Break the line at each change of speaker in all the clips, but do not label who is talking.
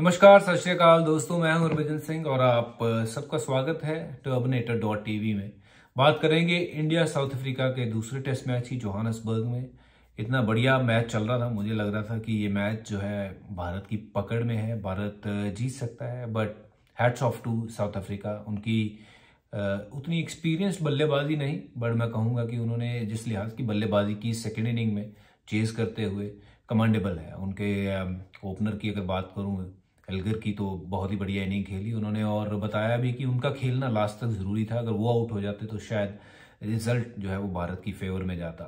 नमस्कार सत श्रीकाल दोस्तों मैं हूं हरभजन सिंह और आप सबका स्वागत है टर्बनेटर डॉट टीवी में बात करेंगे इंडिया साउथ अफ्रीका के दूसरे टेस्ट मैच ही जोहानसबर्ग में इतना बढ़िया मैच चल रहा था मुझे लग रहा था कि ये मैच जो है भारत की पकड़ में है भारत जीत सकता है but hats off to South Africa उनकी उतनी एक्सपीरियंस बल्लेबाजी नहीं बट मैं कहूँगा कि उन्होंने जिस लिहाज की बल्लेबाजी की सेकेंड इनिंग में चेज करते हुए कमांडेबल है उनके ओपनर की अगर बात करूँ एलगर की तो बहुत ही बढ़िया इनिंग खेली उन्होंने और बताया भी कि उनका खेलना लास्ट तक ज़रूरी था अगर वो आउट हो जाते तो शायद रिजल्ट जो है वो भारत की फेवर में जाता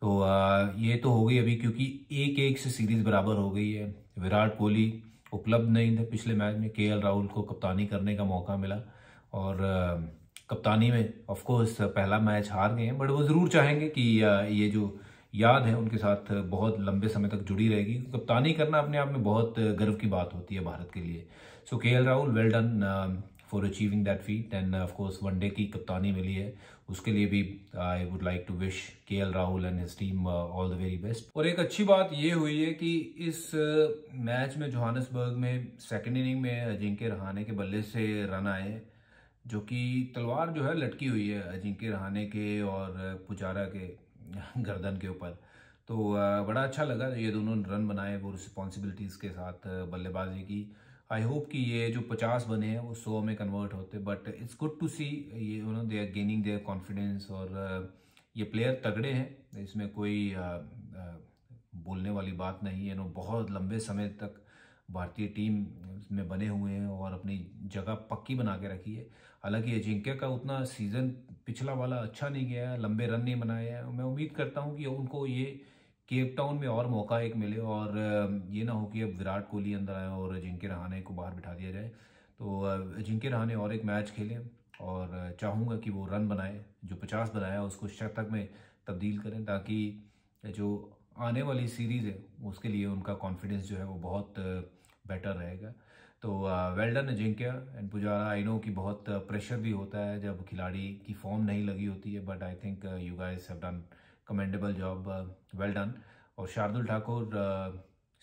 तो आ, ये तो हो गई अभी क्योंकि एक एक से सीरीज बराबर हो गई है विराट कोहली उपलब्ध नहीं थे पिछले मैच में के राहुल को कप्तानी करने का मौका मिला और आ, कप्तानी में ऑफकोर्स पहला मैच हार गए हैं बट वो ज़रूर चाहेंगे कि ये जो याद है उनके साथ बहुत लंबे समय तक जुड़ी रहेगी कप्तानी करना अपने आप में बहुत गर्व की बात होती है भारत के लिए so K L Rahul well done for achieving that feat and of course one day की कप्तानी मिली है उसके लिए भी I would like to wish K L Rahul and his team all the very best और एक अच्छी बात ये हुई है कि इस मैच uh, में जोहानसबर्ग में सेकेंड इनिंग में अजिंक्य रहाने के बल्ले से रन आए जो कि तलवार जो है लटकी हुई है अजिंक्य रहाने के और पुजारा uh, के गर्दन के ऊपर तो बड़ा अच्छा लगा ये दोनों रन बनाए वो रिस्पॉन्सिबिलिटीज़ के साथ बल्लेबाजी की आई होप कि ये जो पचास बने हैं वो सौ में कन्वर्ट होते but it's good to see ये उन्होंने they are gaining their confidence और ये प्लेयर तगड़े हैं इसमें कोई बोलने वाली बात नहीं है नो बहुत लंबे समय तक भारतीय टीम में बने हुए हैं और अपनी जगह पक्की बना के रखी है हालांकि अजिंक्य का उतना सीज़न पिछला वाला अच्छा नहीं गया लंबे रन नहीं बनाए हैं मैं उम्मीद करता हूँ कि उनको ये केप टाउन में और मौका एक मिले और ये ना हो कि अब विराट कोहली अंदर आए और अजिंक्य रहाने को बाहर बिठा दिया जाए तो अजिंक्य रहाने और एक मैच खेलें और चाहूँगा कि वो रन बनाए जो पचास बनाया उसको शतक में तब्दील करें ताकि जो आने वाली सीरीज़ है उसके लिए उनका कॉन्फिडेंस जो है वो बहुत बेटर रहेगा तो well uh, done Ajinkya and Pujara I know कि बहुत प्रेशर भी होता है जब खिलाड़ी की फॉर्म नहीं लगी होती है but I think you guys have done commendable job well done और Shardul Thakur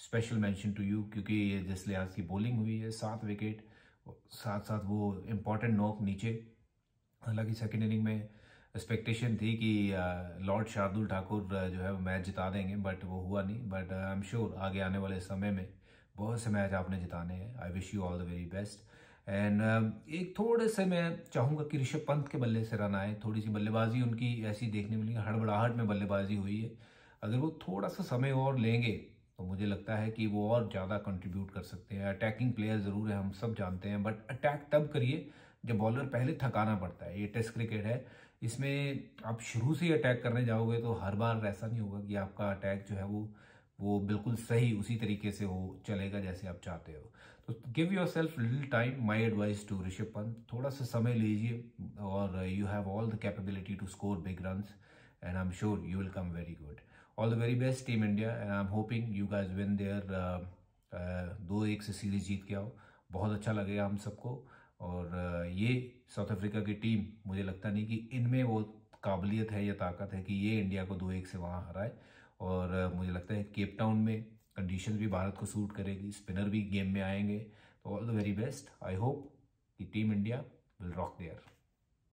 special mention to you क्योंकि जिस लिहाज की बॉलिंग हुई है सात विकेट साथ साथ वो इम्पॉर्टेंट नॉक नीचे हालांकि सेकेंड इनिंग में एक्सपेक्टेशन थी कि lord uh, Shardul Thakur uh, जो है मैच जिता देंगे बट वो हुआ नहीं बट आई एम श्योर आगे आने वाले समय में बहुत से मैच आपने जिताने हैं I wish you all the very best and एक थोड़े से मैं चाहूँगा कि ऋषभ पंत के बल्ले से रन आए थोड़ी सी बल्लेबाजी उनकी ऐसी देखने मिली हड़बड़ाहट में बल्लेबाजी हुई है अगर वो थोड़ा सा समय और लेंगे तो मुझे लगता है कि वो और ज़्यादा कंट्रीब्यूट कर सकते हैं अटैकिंग प्लेयर ज़रूर है हम सब जानते हैं बट अटैक तब करिए जब बॉलर पहले थकाना पड़ता है ये टेस्ट क्रिकेट है इसमें आप शुरू से ही अटैक करने जाओगे तो हर बार ऐसा नहीं होगा कि आपका अटैक जो है वो वो बिल्कुल सही उसी तरीके से हो चलेगा जैसे आप चाहते हो तो give yourself little time my advice to Rishabh Pant थोड़ा सा समय लीजिए और you have all the capability to score big run and I am sure you will come very good all the very best team India and I am hoping you guys win there दो एक से series जीत के आओ बहुत अच्छा लगेगा हम सबको और uh, ये साउथ अफ्रीका की टीम मुझे लगता नहीं कि इनमें वो काबिलियत है या ताकत है कि ये इंडिया को दो एक से वहाँ हराए और मुझे लगता है केप टाउन में कंडीशन भी भारत को सूट करेगी स्पिनर भी गेम में आएंगे तो all the very best I hope कि team India will rock there